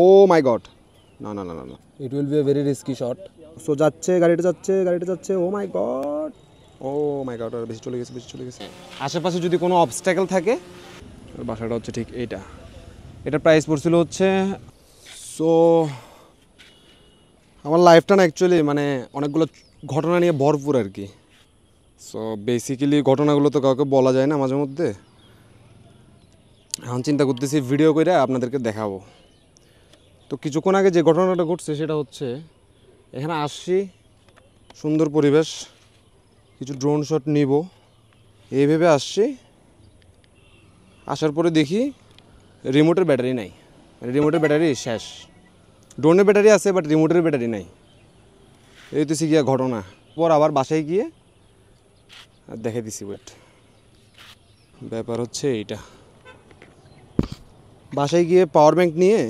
O my god না না না না না it will be a very risky shot so যাচ্ছে গাড়িটা যাচ্ছে গাড়িটা যাচ্ছে oh my god O my god আর বেশি চলে গেছে বেশি চলে গেছে আশেপাশে যদি কোনো অবস্ট্যাকল থাকে বাসাটা হচ্ছে ঠিক এইটা এটা প্রাইস পড়ছিল হচ্ছে সো আমার লাইফটা না অ্যাকচুয়ালি মানে অনেকগুলো ঘটনা নিয়ে ভরপুর আর কি সো বেসিক্যালি ঘটনাগুলো তো কাউকে বলা যায় না মাঝে মধ্যে এখন চিন্তা করতেছি ভিডিও করে আপনাদেরকে দেখাবো তো কিছুক্ষণ আগে যে ঘটনাটা ঘটছে সেটা হচ্ছে এখানে আসছি সুন্দর পরিবেশ কিছু ড্রোন শট নিব এইভাবে আসছি আসার পরে দেখি রিমোটের ব্যাটারি নাই মানে রিমোটের ব্যাটারি শেষ ড্রোনের ব্যাটারি আছে বাট রিমোটের ব্যাটারি নাই এই তো গিয়া ঘটনা পর আবার বাসায় গিয়ে দেখে দিছি ওয়েট ব্যাপার হচ্ছে এইটা বাসায় গিয়ে পাওয়ার ব্যাঙ্ক নিয়ে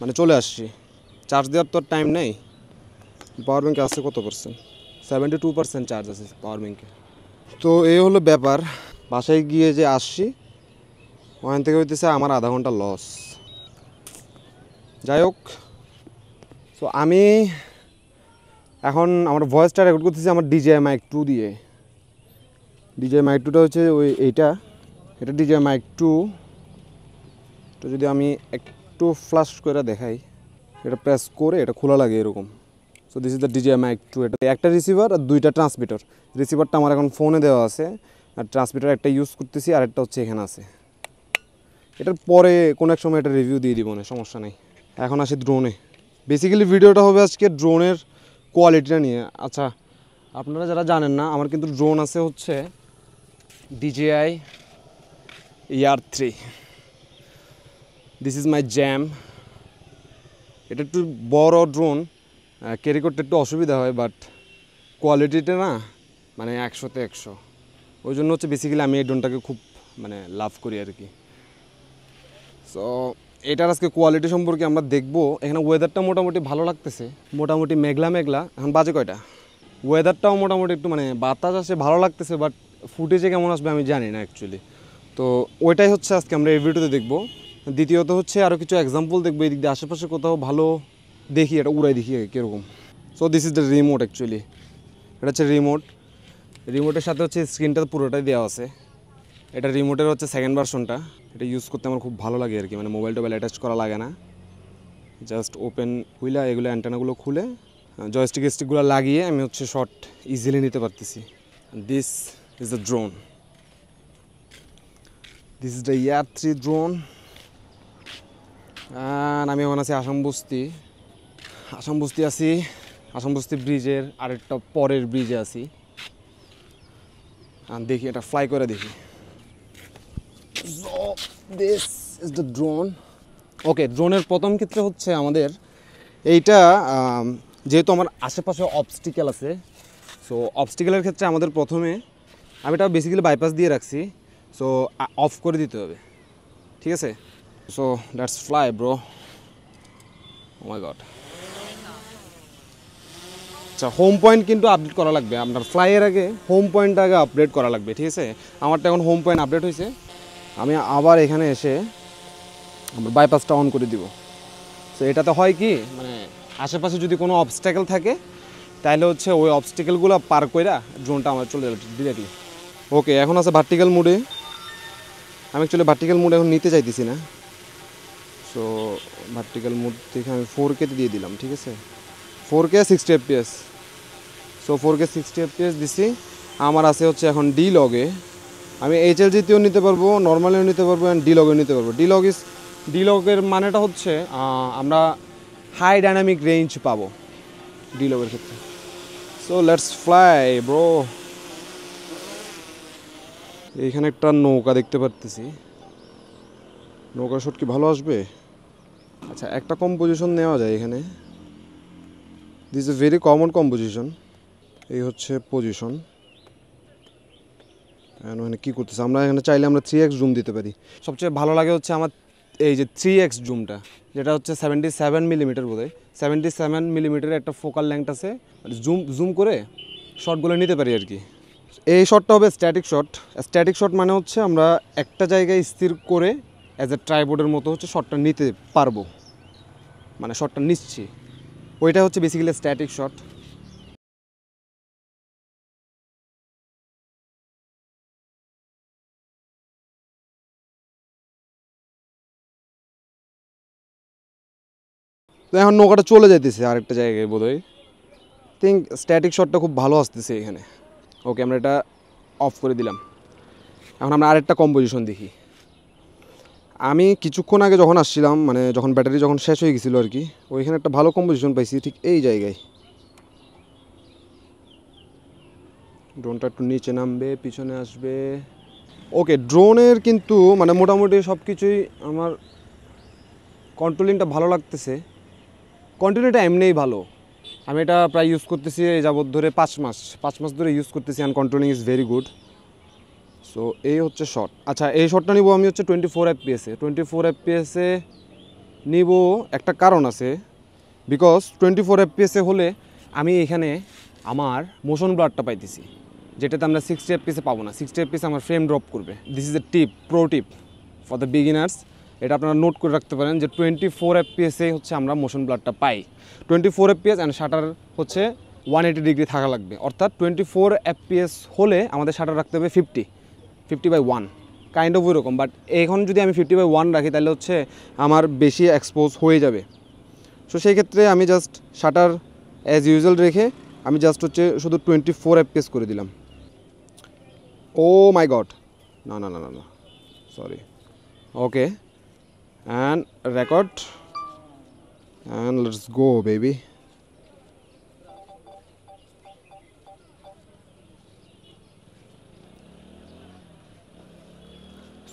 মানে চলে আসছি চার্জ দেওয়ার তো টাইম নেই পাওয়ার ব্যাঙ্কে আসছে কত percent seventy two percent charge আছে পাওয়ার ব্যাঙ্কে তো এই হলো ব্যাপার বাসায় গিয়ে যে আসছি ওখান থেকে হইতেছে আমার আধা ঘন্টা লস যাই হোক সো আমি এখন আমার ভয়েসটা রেকর্ড করতেছি আমার ডিজিআই মাইক টু দিয়ে ডিজিআই মাইক টুটা হচ্ছে ওই এইটা এটা ডিজিআই মাইক টু তো যদি আমি এক একটু ফ্লাশ করে দেখাই এটা প্রেস করে এটা খোলা লাগে এরকম so this is the mic two এটা একটা রিসিভার আর দুইটা ট্রান্সমিটার রিসিভারটা আমার এখন ফোনে দেওয়া আছে আর ট্রান্সমিটার একটা ইউজ করতেছি আর একটা হচ্ছে এখানে আছে এটার পরে কোনো এক সময় এটা রিভিউ দিয়ে দিব না সমস্যা নেই এখন আসি ড্রোনে বেসিক্যালি ভিডিওটা হবে আজকে ড্রোনের কোয়ালিটিটা নিয়ে আচ্ছা আপনারা যারা জানেন না আমার কিন্তু ড্রোন আছে হচ্ছে DJI Air three this is my jam এটা একটু বড় ড্রোন ক্যারি করতে একটু অসুবিধা হয় বাট কোয়ালিটিটা না মানে একশোতে একশো ওই জন্য হচ্ছে বেসিক্যালি আমি এই ড্রোনটাকে খুব মানে লাভ করি আর কি সো এটার আজকে কোয়ালিটি সম্পর্কে আমরা দেখব এখানে ওয়েদারটা মোটামুটি ভালো লাগতেছে মোটামুটি মেঘলা মেঘলা এখন বাজে কয়টা ওয়েদারটাও মোটামুটি একটু মানে বাতাস আসে ভালো লাগতেছে বাট ফুটেজে কেমন আসবে আমি জানি না অ্যাকচুয়ালি তো ওইটাই হচ্ছে আজকে আমরা এই ভিডিওতে দেখবো দ্বিতীয়ত হচ্ছে আরও কিছু এক্সাম্পল দেখবো দিক দিয়ে আশেপাশে কোথাও ভালো দেখি এটা উড়াই দেখি কীরকম so this is the remote actually এটা হচ্ছে রিমোট রিমোটের সাথে হচ্ছে স্ক্রিনটা পুরোটাই দেওয়া আছে এটা রিমোটের হচ্ছে সেকেন্ড ভার্সনটা এটা ইউজ করতে আমার খুব ভালো লাগে আর কি মানে মোবাইল টোবাইল অ্যাটাচ করা লাগে না জাস্ট ওপেন হুইলা এগুলো অ্যান্টেনাগুলো খুলে জয়স্টিক স্টিকগুলো লাগিয়ে আমি হচ্ছে শর্ট ইজিলি নিতে পারতেছি this is the drone this is the Air three drone আমি এখন আছি আসাম বস্তি আসাম বস্তি আছি আসাম বস্তি ব্রিজের আরেকটা পরের ব্রিজে আছি দেখি এটা ফ্লাই করে দেখি this is the drone okay ড্রোনের প্রথম ক্ষেত্রে হচ্ছে আমাদের এইটা যেহেতু আমার আশেপাশে অবস্টিক্যাল আছে সো অবস্টিক্যালের ক্ষেত্রে আমাদের প্রথমে আমি এটা বেসিক্যালি বাইপাস দিয়ে রাখছি সো অফ করে দিতে হবে ঠিক আছে So let's fly, bro. Oh my god. আচ্ছা হোম পয়েন্ট কিন্তু আপডেট করা লাগবে আপনার ফ্লাইয়ের আগে হোম পয়েন্ট আগে আপডেট করা লাগবে ঠিক আছে আমারটা এখন হোম পয়েন্ট আপডেট হয়েছে আমি আবার এখানে এসে আমার বাইপাসটা অন করে দিব তো এটাতে হয় কি মানে আশেপাশে যদি কোনো অবস্ট্যাকেল থাকে তাহলে হচ্ছে ওই অবস্ট্যাকেলগুলো পার করে ড্রোনটা আমার চলে যাবে ডিরেক্টলি ওকে এখন আছে ভার্টিক্যাল মুডে আমি অ্যাকচুয়ালি ভার্টিক্যাল মুড এখন নিতে চাইতেছি না সো ভার্টিক্যাল মোড থেকে আমি ফোর কেতে দিয়ে দিলাম ঠিক আছে four K sixty FPS so four K sixty FPS দিছি আমার আছে হচ্ছে এখন ডি লগে আমি এইচএল জিতেও নিতে পারবো নর্মালিও নিতে পারবো অ্যান্ড ডি লগেও নিতে পারবো ডি লগ ইস ডি লগের মানেটা হচ্ছে আমরা হাই ডাইনামিক রেঞ্জ পাবো ডি লগের ক্ষেত্রে সো লেটস ফ্লাই ব্রো এইখানে একটা নৌকা দেখতে পারতেছি নৌকা শট কি ভালো আসবে আচ্ছা একটা কম্পোজিশন নেওয়া যায় এখানে this a very common composition এই হচ্ছে পজিশন এখানে কী করতেছে আমরা এখানে চাইলে আমরা থ্রি এক্স জুম দিতে পারি সবচেয়ে ভালো লাগে হচ্ছে আমার এই যে থ্রি এক্স জুমটা যেটা হচ্ছে সেভেন্টি সেভেন মিলিমিটার হয় সেভেন্টি সেভেন মিলিমিটারের একটা ফোকাল লেংথ আছে জুম মানে জুম করে শটগুলো নিতে পারি আর কি এই শটটা হবে স্ট্যাটিক শট স্ট্যাটিক শট মানে হচ্ছে আমরা একটা জায়গায় স্থির করে অ্যাজ এ ট্রাইবোর্ডের মতো হচ্ছে শটটা নিতে পারবো মানে শটটা নিচ্ছি ওইটা হচ্ছে বেসিক্যালি স্ট্যাটিক শট তো এখন নৌকাটা চলে যাইতেছে আরেকটা জায়গায় বোধহয় থিঙ্ক স্ট্যাটিক শটটা খুব ভালো আসতেছে এখানে ওকে আমরা এটা অফ করে দিলাম এখন আমরা আরেকটা কম্পোজিশন দেখি আমি কিছুক্ষণ আগে যখন আসছিলাম মানে যখন ব্যাটারি যখন শেষ হয়ে গেছিলো আর কি ওইখানে একটা ভালো কম্পোজিশন পাইছি ঠিক এই জায়গায় ড্রোনটা একটু নিচে নামবে পিছনে আসবে ওকে ড্রোনের কিন্তু মানে মোটামুটি সব কিছুই আমার কন্ট্রোলিংটা ভালো লাগতেছে কন্ট্রোলিংটা এমনিই ভালো আমি এটা প্রায় ইউজ করতেছি যাবত ধরে পাঁচ মাস পাঁচ মাস ধরে ইউজ করতেছি and controlling is very good so এই হচ্ছে শর্ট আচ্ছা এই শটটা নিব আমি হচ্ছে টোয়েন্টি ফোর এফপিএসে টোয়েন্টি ফোর এফপিএসে নিব একটা কারণ আছে বিকজ টোয়েন্টি ফোর এফপিএসে হলে আমি এখানে আমার মোশন ব্লাডটা পাইতেছি যেটাতে আমরা সিক্সটি এফপিসে পাবো না সিক্সটি এফপিস আমার ফ্রেম ড্রপ করবে this is a tip pro tip for the beginners এটা আপনারা নোট করে রাখতে পারেন যে টোয়েন্টি ফোর এফপিএসে হচ্ছে আমরা মোশন ব্লাডটা পাই twenty four FPS and shutter হচ্ছে ওয়ান এইটি ডিগ্রি থাকা লাগবে অর্থাৎ টোয়েন্টি ফোর এফপিএস হলে আমাদের শাটার রাখতে হবে fifty fifty by one kind of ওইরকম বাট এখন যদি আমি ফিফটি বাই ওয়ান রাখি তাহলে হচ্ছে আমার বেশি এক্সপোজ হয়ে যাবে সো সেই ক্ষেত্রে আমি জাস্ট শাটার অ্যাজ ইউজুয়াল রেখে আমি জাস্ট হচ্ছে শুধু টোয়েন্টি ফোর এফপিএস করে দিলাম ও মাই গড না না না না না sorry okay and record and let's go baby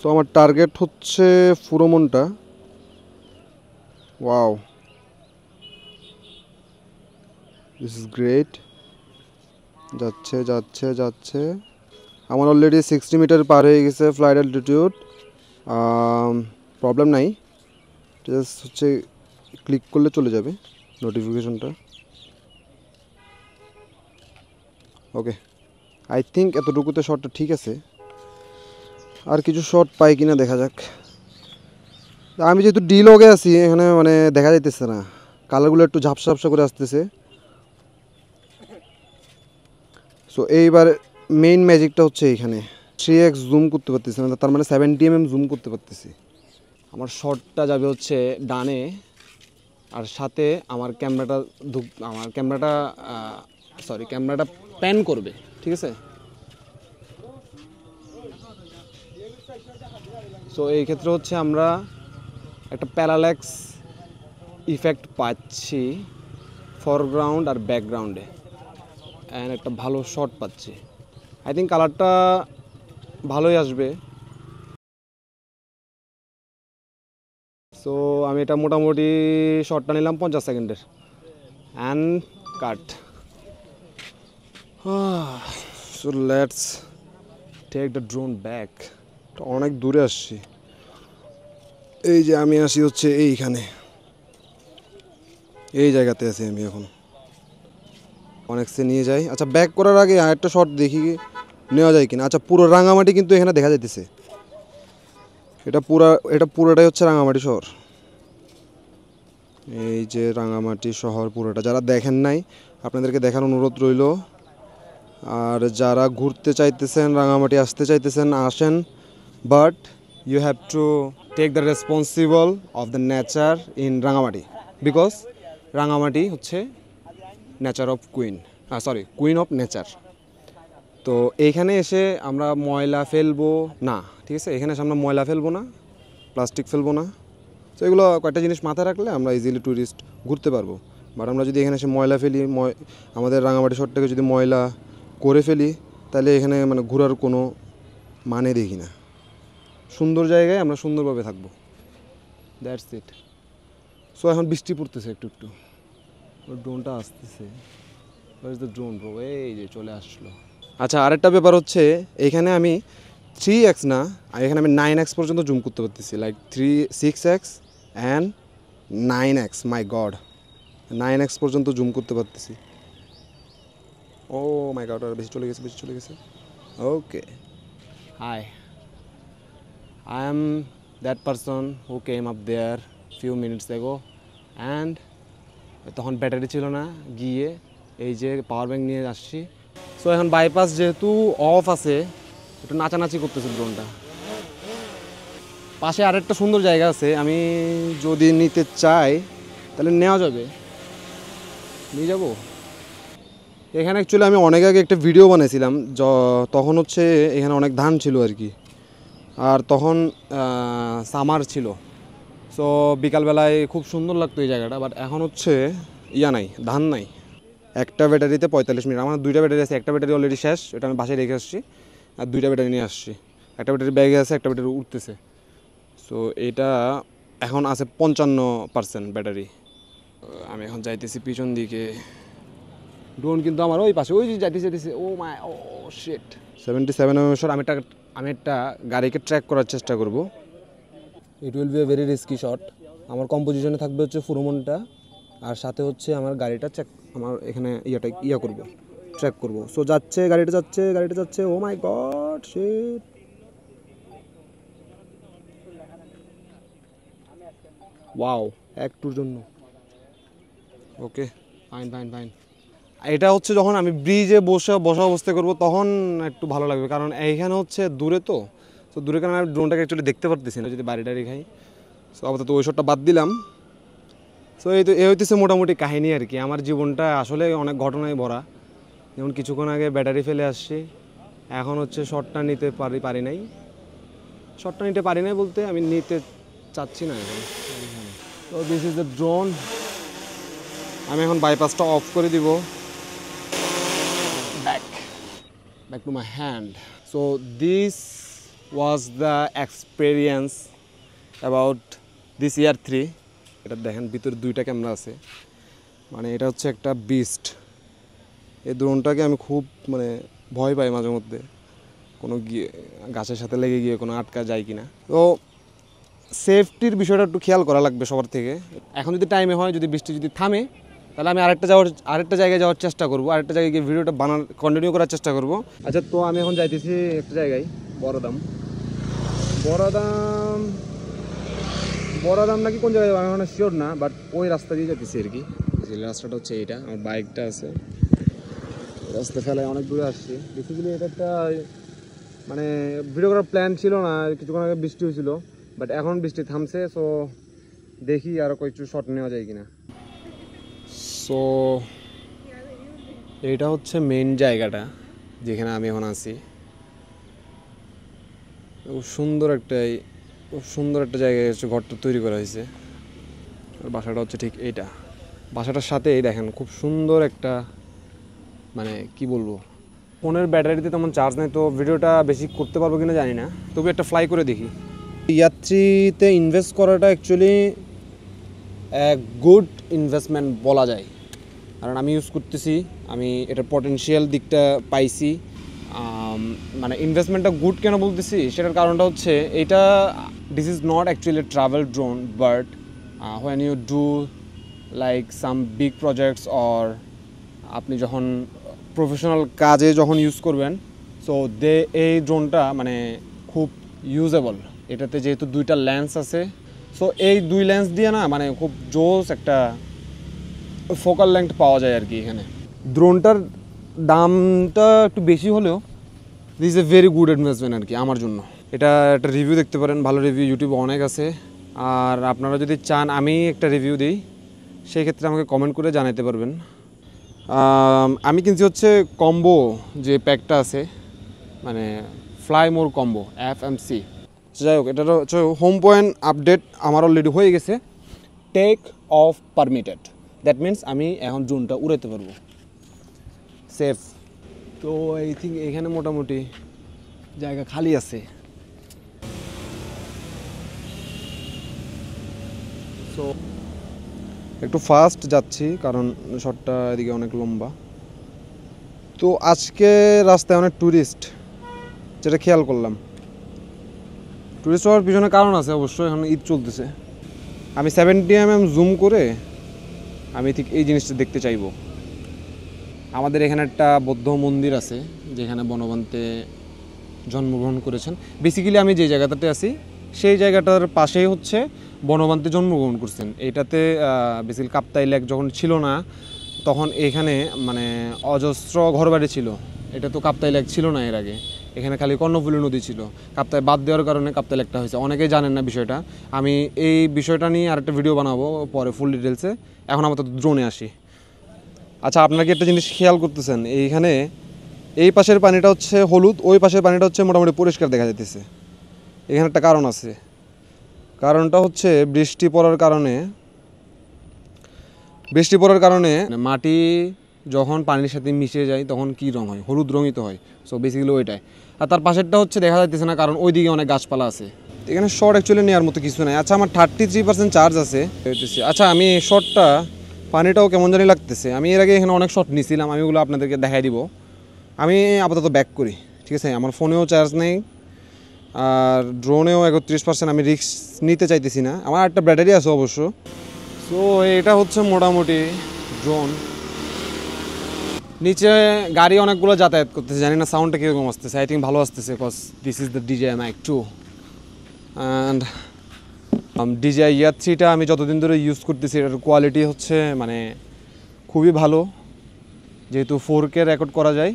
তো আমার টার্গেট হচ্ছে ফুরোমনটা ওয়াও দিস ইজ গ্রেট যাচ্ছে যাচ্ছে যাচ্ছে আমার অলরেডি সিক্সটি মিটার পার হয়ে গেছে ফ্লাইট অ্যাল্টিটিউড প্রবলেম নাই জাস্ট হচ্ছে ক্লিক করলে চলে যাবে নোটিফিকেশনটা ওকে আই থিঙ্ক এতটুকুতে শটটা ঠিক আছে আর কিছু শর্ট পাই কিনা দেখা যাক আমি যেহেতু ডিলগে আছি এখানে মানে দেখা যাইতেছে না কালারগুলো একটু ঝাপসা ঝাপসা করে আসতেছে সো এইবার মেইন ম্যাজিকটা হচ্ছে এইখানে থ্রি এক্স জুম করতে পারতেছি না তার মানে সেভেন্টি এম জুম করতে পারতেছি আমার শর্টটা যাবে হচ্ছে ডানে আর সাথে আমার ক্যামেরাটা ধুক আমার ক্যামেরাটা সরি ক্যামেরাটা প্যান করবে ঠিক আছে সো এই ক্ষেত্রে হচ্ছে আমরা একটা প্যারালেক্স ইফেক্ট পাচ্ছি ফরগ্রাউন্ড আর ব্যাকগ্রাউন্ডে অ্যান্ড একটা ভালো শট পাচ্ছি আই থিঙ্ক কালারটা ভালোই আসবে সো আমি এটা মোটামুটি শর্টটা নিলাম পঞ্চাশ সেকেন্ডের and cut so let's take the drone back অনেক দূরে আসছি এই যে আমি আসি হচ্ছে এইখানে এই জায়গাতে আছি আমি এখন অনেক সে নিয়ে যাই আচ্ছা ব্যাক করার আগে আরেকটা শট দেখি নেওয়া যায় কিনা আচ্ছা পুরো রাঙামাটি কিন্তু এখানে দেখা যাইতেছে এটা পুরা এটা পুরোটাই হচ্ছে রাঙামাটি শহর এই যে রাঙামাটি শহর পুরোটা যারা দেখেন নাই আপনাদেরকে দেখার অনুরোধ রইল আর যারা ঘুরতে চাইতেছেন রাঙামাটি আসতে চাইতেছেন আসেন but you have to take the responsible of the nature in Rangamati because Rangamati হচ্ছে nature of queen sorry queen of nature তো এইখানে এসে আমরা ময়লা ফেলবো না ঠিক আছে এখানে এসে আমরা ময়লা ফেলবো না প্লাস্টিক ফেলবো না তো এগুলো কয়েকটা জিনিস মাথায় রাখলে আমরা ইজিলি ট্যুরিস্ট ঘুরতে পারবো বাট আমরা যদি এখানে এসে ময়লা ফেলি আমাদের রাঙামাটি শহরটাকে যদি ময়লা করে ফেলি তাহলে এখানে মানে ঘোরার কোনো মানে দেখি না সুন্দর জায়গায় আমরা সুন্দরভাবে থাকবো দ্যাটস ইট সো এখন বৃষ্টি পড়তেছে একটু একটু ওর ড্রোনটা আসতেছে ড্রোন ব্রো এই যে চলে আসলো আচ্ছা আরেকটা ব্যাপার হচ্ছে এখানে আমি থ্রি এক্স না এখানে আমি নাইন এক্স পর্যন্ত জুম করতে পারতেছি like three six x and nine x my god nine x পর্যন্ত জুম করতে পারতেছি ও মাই গড আর বেশি চলে গেছে বেশি চলে গেছে okay hi I am that person who came up there few minutes ago and তখন ব্যাটারি ছিল না গিয়ে এই যে পাওয়ার ব্যাঙ্ক নিয়ে আসছি সো এখন বাইপাস যেহেতু অফ আছে একটু নাচানাচি করতেছে ড্রোনটা পাশে আর একটা সুন্দর জায়গা আছে আমি যদি নিতে চাই তাহলে নেওয়া যাবে নিয়ে যাব এখানে অ্যাকচুয়ালি আমি অনেক আগে একটা ভিডিও বানিয়েছিলাম তখন হচ্ছে এখানে অনেক ধান ছিল আর কি আর তখন সামার ছিল সো বিকালবেলায় খুব সুন্দর লাগতো এই জায়গাটা বাট এখন হচ্ছে ইয়া নাই ধান নাই একটা ব্যাটারিতে পঁয়তাল্লিশ মিনিট আমার দুইটা ব্যাটারি আছে একটা ব্যাটারি অলরেডি শেষ ওটা আমি বাসায় রেখে আসছি আর দুইটা ব্যাটারি নিয়ে আসছি একটা ব্যাটারি ব্যাগে আছে একটা ব্যাটারি উঠতেছে সো এটা এখন আছে পঞ্চান্ন পার্সেন্ট ব্যাটারি আমি এখন যাইতেছি পিছন দিকে ড্রোন কিন্তু আমার ওই পাশে ওই যে যাইতেছে যাইতেছি ও মাই ও শেট সেভেন্টি সেভেন আমি টাকা আমি একটা গাড়িকে ট্র্যাক করার চেষ্টা করব it will be a very risky shot আমার কম্পোজিশনে থাকবে হচ্ছে ফুরুমনটা আর সাথে হচ্ছে আমার গাড়িটা চেক আমার এখানে ইয়াটা ইয়া করব ট্র্যাক করব সো যাচ্ছে গাড়িটা যাচ্ছে গাড়িটা যাচ্ছে oh my god shit wow এক টুর জন্য ওকে ফাইন ফাইন ফাইন এটা হচ্ছে যখন আমি ব্রিজে বসে বসা অবস্থা করব তখন একটু ভালো লাগবে কারণ এইখানে হচ্ছে দূরে তো তো দূরে কারণে আমি ড্রোনটাকে অ্যাকচুয়ালি দেখতে পারতেছি না যদি বাড়ি টাড়ি খাই সো আপাতত ওই শটটা বাদ দিলাম সো এই তো এ হইতেছে মোটামুটি কাহিনী আর কি আমার জীবনটা আসলে অনেক ঘটনায় ভরা যেমন কিছুক্ষণ আগে ব্যাটারি ফেলে আসছি এখন হচ্ছে শটটা নিতে পারি পারি নাই শটটা নিতে পারি নাই বলতে আমি নিতে চাচ্ছি না এখন তো দিস ইজ দ্য ড্রোন আমি এখন বাইপাসটা অফ করে দিব back to my hand so this was the experience about this year 3 এটা দেখেন ভিতরে দুইটা ক্যামেরা আছে মানে এটা হচ্ছে একটা বিস্ট এই দ্রোনটাকে আমি খুব মানে ভয় পাই মাঝে মধ্যে কোনো গিয়ে গাছের সাথে লেগে গিয়ে কোনো আটকা যায় কিনা তো সেফটির বিষয়টা একটু খেয়াল করা লাগবে সবার থেকে এখন যদি টাইমে হয় যদি বৃষ্টি যদি থামে তাহলে আমি আরেকটা যাওয়ার আরেকটা জায়গায় যাওয়ার চেষ্টা করবো আরেকটা জায়গায় গিয়ে ভিডিওটা বানার কন্টিনিউ করার চেষ্টা করবো আচ্ছা তো আমি এখন যাইতেছি একটা জায়গায় বড়দাম বড়দাম বড়দাম নাকি কোন জায়গায় আমি এখন মানে শিওর না বাট ওই রাস্তা দিয়ে যাইতেছি আর কি যে রাস্তাটা হচ্ছে এইটা আমার বাইকটা আছে রাস্তা ফেলায় অনেক দূরে আসছি বেসিক্যালি এটা একটা মানে ভিডিও করার প্ল্যান ছিল না কিছুক্ষণ আগে বৃষ্টি হয়েছিল বাট এখন বৃষ্টি থামছে সো দেখি আরও কয়েকটু শট নেওয়া যায় কিনা সো এটা হচ্ছে মেন জায়গাটা যেখানে আমি এখন আছি খুব সুন্দর একটা খুব সুন্দর একটা জায়গায় হচ্ছে ঘরটা তৈরি করা হয়েছে বাসাটা হচ্ছে ঠিক এইটা বাসাটার সাথে দেখেন খুব সুন্দর একটা মানে কি বলবো ফোনের ব্যাটারিতে তেমন চার্জ নেই তো ভিডিওটা বেশি করতে পারবো কিনা জানি না তবু একটা ফ্লাই করে দেখি ইয়াত্রীতে ইনভেস্ট করাটা অ্যাকচুয়ালি গুড ইনভেস্টমেন্ট বলা যায় কারণ আমি ইউজ করতেছি আমি এটার পটেন্সিয়াল দিকটা পাইছি মানে ইনভেস্টমেন্টটা গুড কেন বলতেছি সেটার কারণটা হচ্ছে এটা this is not actually travel drone but when you do like some big projects or আপনি যখন প্রফেশনাল কাজে যখন ইউজ করবেন সো দে এই ড্রোনটা মানে খুব ইউজেবল এটাতে যেহেতু দুইটা ল্যান্স আছে সো এই দুই লেন্স দিয়ে না মানে খুব জোস একটা ফোকাল লেন্থ পাওয়া যায় আর কি এখানে ড্রোনটার দামটা একটু বেশি হলেও this is a very good investment আর কি আমার জন্য এটা একটা রিভিউ দেখতে পারেন ভালো রিভিউ ইউটিউবে অনেক আছে আর আপনারা যদি চান আমি একটা রিভিউ দিই সেই ক্ষেত্রে আমাকে কমেন্ট করে জানাতে পারবেন আমি কিনছি হচ্ছে কম্বো যে প্যাকটা আছে মানে fly more combo F M C যাই হোক এটা তো হোম পয়েন্ট আপডেট আমার অলরেডি হয়ে গেছে take off permitted that means আমি এখন জুনটা উড়াতে পারবো সেফ তো আই থিঙ্ক এখানে মোটামুটি জায়গা খালি আছে সো একটু ফাস্ট যাচ্ছি কারণ শটটা এদিকে অনেক লম্বা তো আজকে রাস্তায় অনেক ট্যুরিস্ট যেটা খেয়াল করলাম টুরিস্ট হওয়ার পিছনে কারণ আছে অবশ্যই এখন ঈদ চলতেছে আমি সেভেন্টি এম এম জুম করে আমি ঠিক এই জিনিসটা দেখতে চাইব আমাদের এখানে একটা বৌদ্ধ মন্দির আছে যেখানে বনবান্তে জন্মগ্রহণ করেছেন বেসিক্যালি আমি যে জায়গাটাতে আছি সেই জায়গাটার পাশেই হচ্ছে বনবন্তে জন্মগ্রহণ করছেন এটাতে বেসিক্যালি কাপ্তাই লেক যখন ছিল না তখন এখানে মানে অজস্র ঘরবাড়ি ছিল এটা তো কাপ্তাই লেক ছিল না এর আগে এখানে খালি কর্ণফুলী নদী ছিল কাপ্তায় বাদ দেওয়ার কারণে কাপ্তায় লেকটা হয়েছে অনেকেই জানেন না বিষয়টা আমি এই বিষয়টা নিয়ে আরেকটা ভিডিও বানাবো পরে ফুল ডিটেলসে এখন আপাতত ড্রোনে আসি আচ্ছা আপনাকে একটা জিনিস খেয়াল করতেছেন এইখানে এই পাশের পানিটা হচ্ছে হলুদ ওই পাশের পানিটা হচ্ছে মোটামুটি পরিষ্কার দেখা যেতেছে এখানে একটা কারণ আছে কারণটা হচ্ছে বৃষ্টি পড়ার কারণে বৃষ্টি পড়ার কারণে মানে মাটি যখন পানির সাথে মিশে যায় তখন কী রঙ হয় হলুদ রঙিত হয় সো বেসিক্যালি ওইটাই আর তার পাশেরটা হচ্ছে দেখা যাইতেছে না কারণ ওইদিকে অনেক গাছপালা আছে এখানে শর্ট অ্যাকচুয়ালি নেওয়ার মতো কিছু নাই আচ্ছা আমার থার্টি থ্রি পার্সেন্ট চার্জ আছে আচ্ছা আমি শর্টটা পানিটাও কেমন জানি লাগতেছে আমি এর আগে এখানে অনেক শর্ট নিয়েছিলাম আমি ওগুলো আপনাদেরকে দেখাই দিব আমি আপাতত ব্যাক করি ঠিক আছে আমার ফোনেও চার্জ নেই আর ড্রোনেও একত্রিশ পার্সেন্ট আমি রিক্স নিতে চাইতেছি না আমার একটা ব্যাটারি আছে অবশ্য সো এটা হচ্ছে মোটামুটি ড্রোন নিচে গাড়ি অনেকগুলো যাতায়াত করতেছে জানি না সাউন্ডটা কীরকম আসতেছে আই থিঙ্ক ভালো আসতেছে because this is the DJI Mavic two and DJI Air থ্রিটা আমি যতদিন ধরে ইউজ করতেছি এটার কোয়ালিটি হচ্ছে মানে খুবই ভালো যেহেতু ফোর কে রেকর্ড করা যায়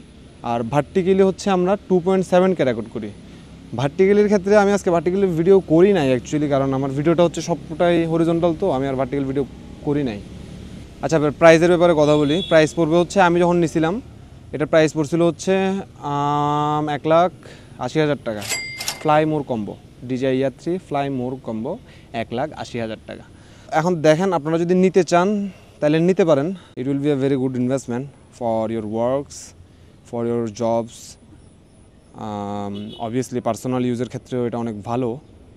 আর ভার্টিকেলি হচ্ছে আমরা two point seven K record করি ভার্টিক্যালির ক্ষেত্রে আমি আজকে ভার্টিকেলি ভিডিও করি নাই অ্যাকচুয়ালি কারণ আমার ভিডিওটা হচ্ছে সবটাই হরিজন্টাল তো আমি আর ভার্টিক্যাল ভিডিও করি নাই আচ্ছা এবার প্রাইসের ব্যাপারে কথা বলি প্রাইস পড়বে হচ্ছে আমি যখন নিছিলাম এটা প্রাইস পড়ছিল হচ্ছে এক লাখ আশি হাজার টাকা fly more combo DJI Air three fly more combo এক লাখ আশি হাজার টাকা এখন দেখেন আপনারা যদি নিতে চান তাহলে নিতে পারেন it will be a very good investment for your works for your jobs obviously personal ইউজের ক্ষেত্রেও এটা অনেক ভালো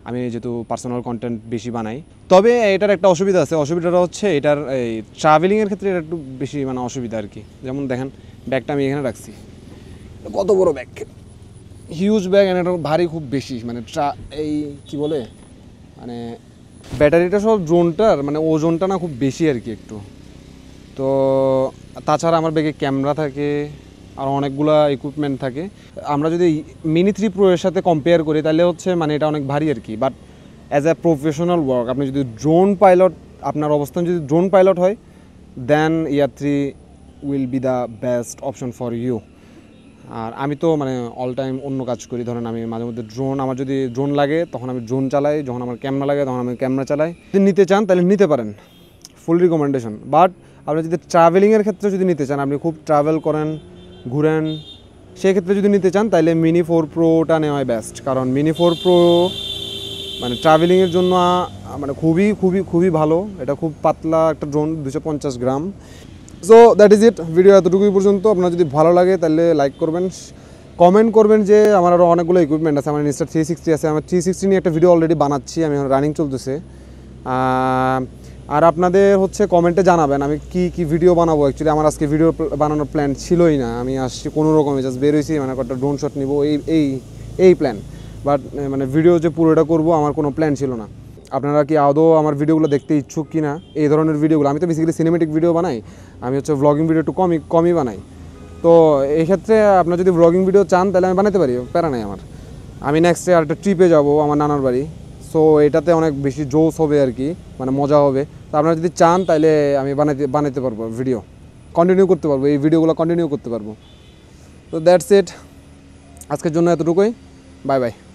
আমি যেহেতু পার্সোনাল কন্টেন্ট বেশি বানাই তবে এটার একটা অসুবিধা আছে অসুবিধাটা হচ্ছে এটার এই ট্রাভেলিংয়ের ক্ষেত্রে এটা একটু বেশি মানে অসুবিধা আর কি যেমন দেখেন ব্যাগটা আমি এখানে রাখছি কত বড় ব্যাগ হিউজ ব্যাগ এনে ভারী খুব বেশি মানে ট্রা এই কি বলে মানে ব্যাটারিটা সব ড্রোনটার মানে ওজনটা না খুব বেশি আর কি একটু তো তাছাড়া আমার ব্যাগে ক্যামেরা থাকে আর অনেকগুলা ইকুইপমেন্ট থাকে আমরা যদি মিনি থ্রি প্রো এর সাথে কম্পেয়ার করি তাহলে হচ্ছে মানে এটা অনেক ভারী আর কি but as a professional work আপনি যদি ড্রোন পাইলট আপনার অবস্থান যদি ড্রোন পাইলট হয় then Air three will be the best option for you আর আমি তো মানে অল টাইম অন্য কাজ করি ধরেন আমি মাঝে মধ্যে ড্রোন আমার যদি ড্রোন লাগে তখন আমি ড্রোন চালাই যখন আমার ক্যামেরা লাগে তখন আমি ক্যামেরা চালাই যদি নিতে চান তাহলে নিতে পারেন ফুল রিকমেন্ডেশন বাট আপনি যদি ট্রাভেলিংয়ের ক্ষেত্রে যদি নিতে চান আপনি খুব ট্রাভেল করেন ঘুরেন সেক্ষেত্রে যদি নিতে চান তাহলে মিনি ফোর প্রোটা নেওয়াই বেস্ট কারণ মিনি ফোর প্রো মানে ট্রাভেলিংয়ের জন্য মানে খুবই খুবই খুবই ভালো এটা খুব পাতলা একটা ড্রোন দুশো পঞ্চাশ gram so that is it video এতটুকুই পর্যন্ত আপনার যদি ভালো লাগে তাহলে লাইক করবেন কমেন্ট করবেন যে আমার আরও অনেকগুলো ইকুইপমেন্ট আছে আমার ইনস্টার থ্রি সিক্সটি আছে আমার থ্রি সিক্সটি নিয়ে একটা ভিডিও অলরেডি বানাচ্ছি আমি রানিং চলতেছে আর আপনাদের হচ্ছে কমেন্টে জানাবেন আমি কি কি ভিডিও বানাবো অ্যাকচুয়ালি আমার আজকে ভিডিও বানানোর প্ল্যান ছিলই না আমি আসছি কোনো রকমে জাস্ট বেরোইছি মানে একটা ড্রোন শট নিবো এই এই এই প্ল্যান বাট মানে ভিডিও যে পুরোটা করব আমার কোনো প্ল্যান ছিল না আপনারা কি আদৌ আমার ভিডিওগুলো দেখতে ইচ্ছুক কি না এই ধরনের ভিডিওগুলো আমি তো বেসিক্যালি সিনেমেটিক ভিডিও বানাই আমি হচ্ছে ব্লগিং ভিডিও একটু কমই কমই বানাই তো এই ক্ষেত্রে আপনার যদি ব্লগিং ভিডিও চান তাহলে আমি বানাতে পারি প্যারা নাই আমার আমি নেক্সটে আর একটা ট্রিপে যাবো আমার নানার বাড়ি সো এটাতে অনেক বেশি জোস হবে আর কি মানে মজা হবে তো আপনারা যদি চান তাহলে আমি বানাইতে বানাইতে পারবো ভিডিও কন্টিনিউ করতে পারবো এই ভিডিওগুলো কন্টিনিউ করতে পারবো তো দ্যাটস ইট আজকের জন্য এতটুকুই বাই বাই